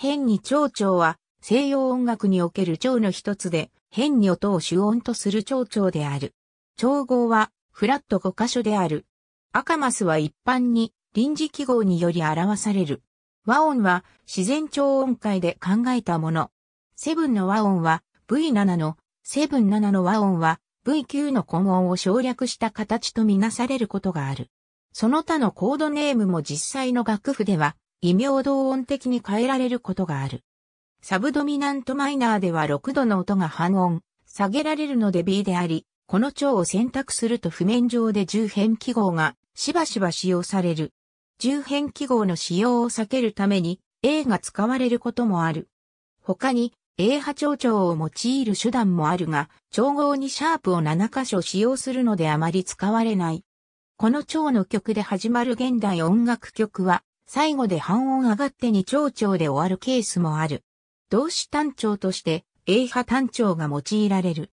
変に蝶々は西洋音楽における蝶の一つで、変に音を主音とする蝶々である。調合はフラット5箇所である。アカマスは一般に臨時記号により表される。和音は自然超音階で考えたもの。セブンの和音は V7 の、セブン7の和音は V9 の古音を省略した形とみなされることがある。その他のコードネームも実際の楽譜では異名同音的に変えられることがある。サブドミナントマイナーでは6度の音が半音、下げられるので B であり、この調を選択すると譜面上で重変記号がしばしば使用される。重変記号の使用を避けるために A が使われることもある。他に A 波長調を用いる手段もあるが、調合にシャープを7箇所使用するのであまり使われない。この調の曲で始まる現代音楽曲は、最後で半音上がって二長調で終わるケースもある。動詞単調として A 派単調が用いられる。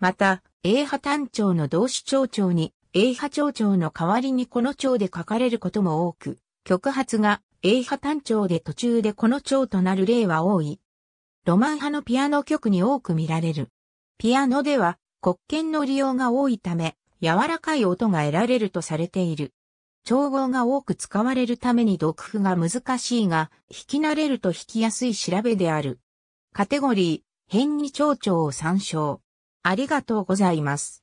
また、A 派単調の動詞調調に A 派調調の代わりにこの調で書かれることも多く、曲発が A 派単調で途中でこの調となる例は多い。ロマン派のピアノ曲に多く見られる。ピアノでは、黒鍵の利用が多いため、柔らかい音が得られるとされている。調合が多く使われるために読譜が難しいが、引き慣れると弾きやすい調べである。カテゴリー、変に蝶々を参照。ありがとうございます。